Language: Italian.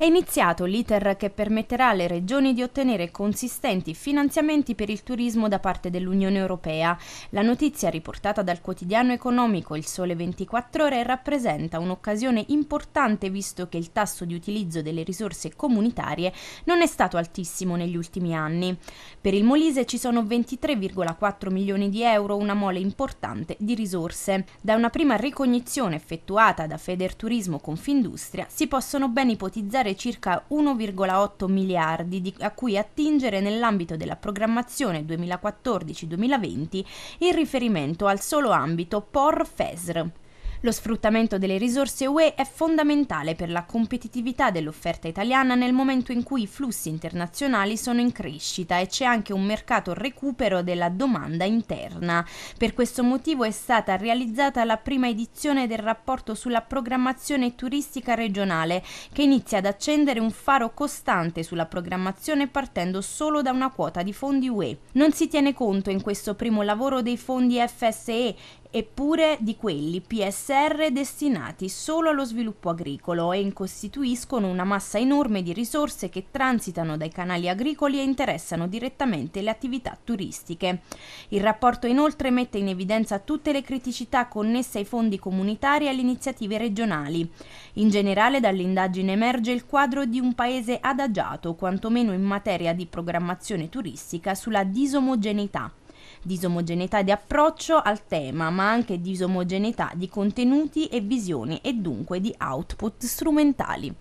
è iniziato l'iter che permetterà alle regioni di ottenere consistenti finanziamenti per il turismo da parte dell'Unione Europea. La notizia riportata dal quotidiano economico Il Sole 24 Ore rappresenta un'occasione importante visto che il tasso di utilizzo delle risorse comunitarie non è stato altissimo negli ultimi anni. Per il Molise ci sono 23,4 milioni di euro, una mole importante di risorse. Da una prima ricognizione effettuata da Federturismo Confindustria si possono ben ipotizzare finanziare circa 1,8 miliardi di, a cui attingere nell'ambito della programmazione 2014-2020 in riferimento al solo ambito POR-FESR. Lo sfruttamento delle risorse UE è fondamentale per la competitività dell'offerta italiana nel momento in cui i flussi internazionali sono in crescita e c'è anche un mercato recupero della domanda interna. Per questo motivo è stata realizzata la prima edizione del rapporto sulla programmazione turistica regionale che inizia ad accendere un faro costante sulla programmazione partendo solo da una quota di fondi UE. Non si tiene conto in questo primo lavoro dei fondi FSE eppure di quelli PSR destinati solo allo sviluppo agricolo e costituiscono una massa enorme di risorse che transitano dai canali agricoli e interessano direttamente le attività turistiche. Il rapporto inoltre mette in evidenza tutte le criticità connesse ai fondi comunitari e alle iniziative regionali. In generale dall'indagine emerge il quadro di un paese adagiato, quantomeno in materia di programmazione turistica, sulla disomogeneità disomogeneità di approccio al tema, ma anche disomogeneità di contenuti e visioni e dunque di output strumentali.